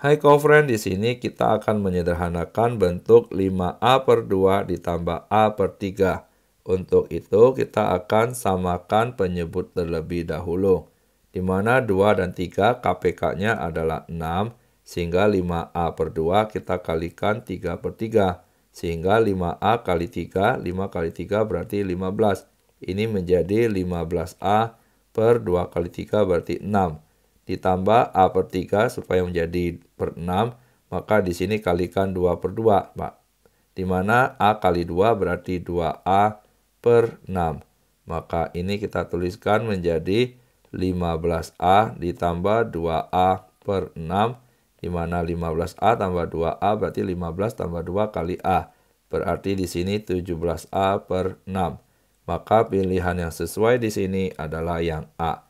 Hai kofren, di sini kita akan menyederhanakan bentuk 5A per 2 ditambah A per 3. Untuk itu kita akan samakan penyebut terlebih dahulu, di mana 2 dan 3 KPK-nya adalah 6, sehingga 5A per 2 kita kalikan 3 per 3, sehingga 5A kali 3, 5 kali 3 berarti 15. Ini menjadi 15A per 2 kali 3 berarti 6 ditambah A per 3 supaya menjadi per 6, maka di sini kalikan 2 per 2, Pak. Di mana A kali 2 berarti 2A per 6. Maka ini kita tuliskan menjadi 15A ditambah 2A per 6, di mana 15A tambah 2A berarti 15 tambah 2 kali A. Berarti di sini 17A per 6. Maka pilihan yang sesuai di sini adalah yang A.